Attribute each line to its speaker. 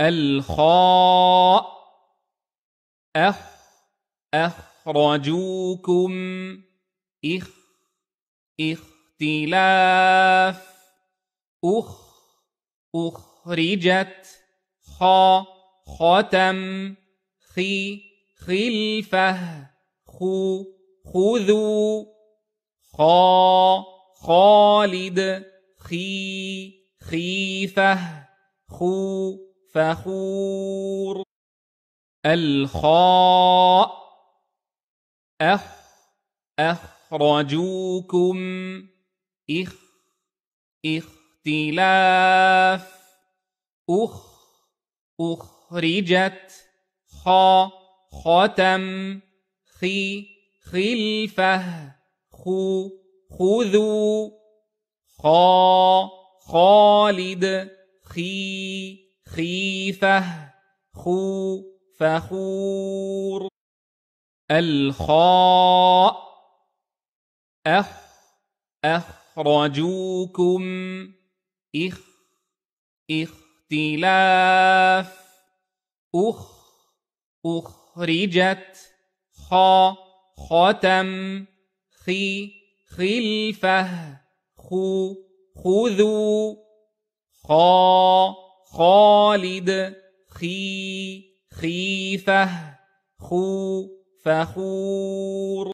Speaker 1: الخاء أخ أخرجوكم إخ اختلاف أخ أخرجت خا ختم خ خلفه خو خذوا خا خالد خي خيفه خو فخور الخاء أخ أخرجوكم إخ اختلاف أخ أخرجت خا ختم خي خلفه خو خذوا خا خالد خي خيفة خو فخور الخاء أخ أخرجوكم إخ اختلاف أخ أخرجت خا ختم خي خلفه خو خذوا خا خالد خي خيفه خو فخور